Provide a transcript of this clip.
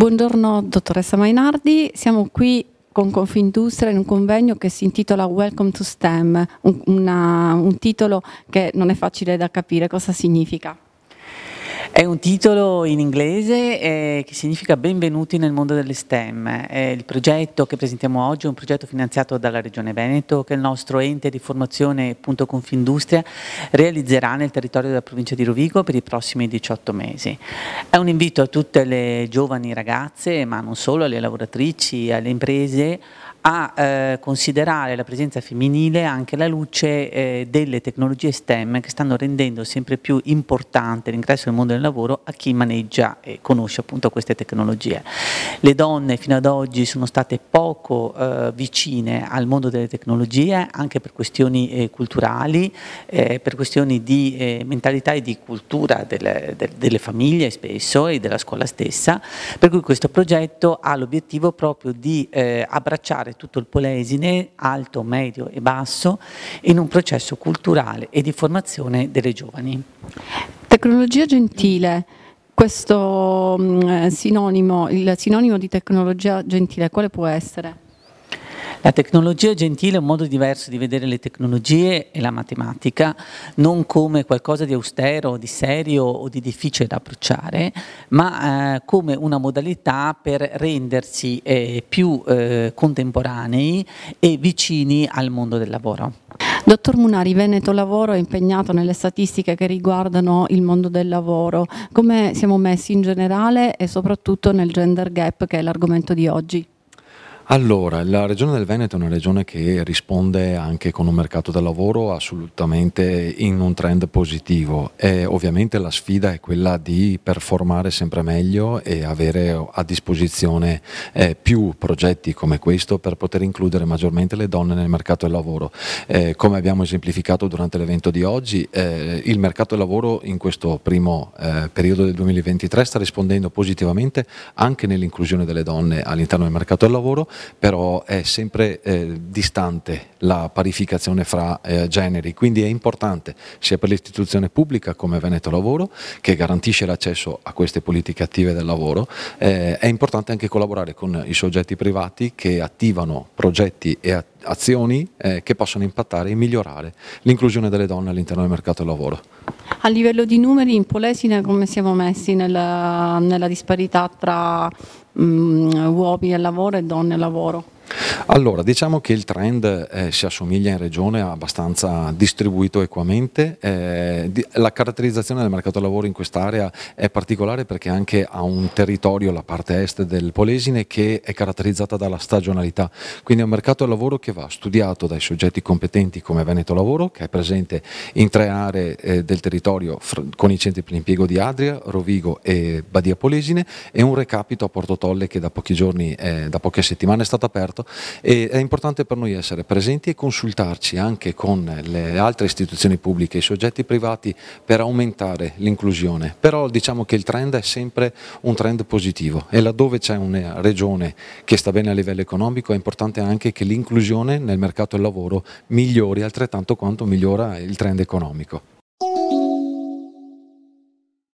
Buongiorno dottoressa Mainardi, siamo qui con Confindustria in un convegno che si intitola Welcome to STEM, un, una, un titolo che non è facile da capire cosa significa. È un titolo in inglese eh, che significa Benvenuti nel mondo delle STEM. Eh, il progetto che presentiamo oggi è un progetto finanziato dalla Regione Veneto che il nostro ente di formazione appunto Confindustria realizzerà nel territorio della provincia di Rovigo per i prossimi 18 mesi. È un invito a tutte le giovani ragazze, ma non solo, alle lavoratrici, alle imprese a eh, considerare la presenza femminile anche alla luce eh, delle tecnologie STEM che stanno rendendo sempre più importante l'ingresso nel mondo del lavoro a chi maneggia e conosce appunto queste tecnologie. Le donne fino ad oggi sono state poco eh, vicine al mondo delle tecnologie anche per questioni eh, culturali, eh, per questioni di eh, mentalità e di cultura delle, de, delle famiglie spesso e della scuola stessa, per cui questo progetto ha l'obiettivo proprio di abbracciare integrare tutto il polesine, alto, medio e basso, in un processo culturale e di formazione delle giovani. Tecnologia gentile, questo mm, sinonimo, il sinonimo di tecnologia gentile quale può essere? La tecnologia gentile è un modo diverso di vedere le tecnologie e la matematica, non come qualcosa di austero, di serio o di difficile da approcciare, ma eh, come una modalità per rendersi eh, più eh, contemporanei e vicini al mondo del lavoro. Dottor Munari, Veneto Lavoro è impegnato nelle statistiche che riguardano il mondo del lavoro. Come siamo messi in generale e soprattutto nel gender gap che è l'argomento di oggi? Allora, la regione del Veneto è una regione che risponde anche con un mercato del lavoro assolutamente in un trend positivo e eh, ovviamente la sfida è quella di performare sempre meglio e avere a disposizione eh, più progetti come questo per poter includere maggiormente le donne nel mercato del lavoro. Eh, come abbiamo esemplificato durante l'evento di oggi, eh, il mercato del lavoro in questo primo eh, periodo del 2023 sta rispondendo positivamente anche nell'inclusione delle donne all'interno del mercato del lavoro però è sempre eh, distante la parificazione fra eh, generi, quindi è importante sia per l'istituzione pubblica come Veneto Lavoro, che garantisce l'accesso a queste politiche attive del lavoro, eh, è importante anche collaborare con i soggetti privati che attivano progetti e azioni eh, che possono impattare e migliorare l'inclusione delle donne all'interno del mercato del lavoro. A livello di numeri in Polesina come siamo messi nella, nella disparità tra mh, mm, uomini al lavoro e donne al lavoro? Allora, diciamo che il trend eh, si assomiglia in regione abbastanza distribuito equamente. Eh, di, la caratterizzazione del mercato del lavoro in quest'area è particolare perché anche ha un territorio, la parte est del Polesine, che è caratterizzata dalla stagionalità. Quindi è un mercato del lavoro che va studiato dai soggetti competenti come Veneto Lavoro, che è presente in tre aree eh, del territorio con i centri per l'impiego di Adria, Rovigo e Badia Polesine e un recapito a Portotolle che da pochi giorni, eh, da poche settimane è stato aperto e è importante per noi essere presenti e consultarci anche con le altre istituzioni pubbliche, e i soggetti privati per aumentare l'inclusione. Però diciamo che il trend è sempre un trend positivo e laddove c'è una regione che sta bene a livello economico è importante anche che l'inclusione nel mercato del lavoro migliori altrettanto quanto migliora il trend economico.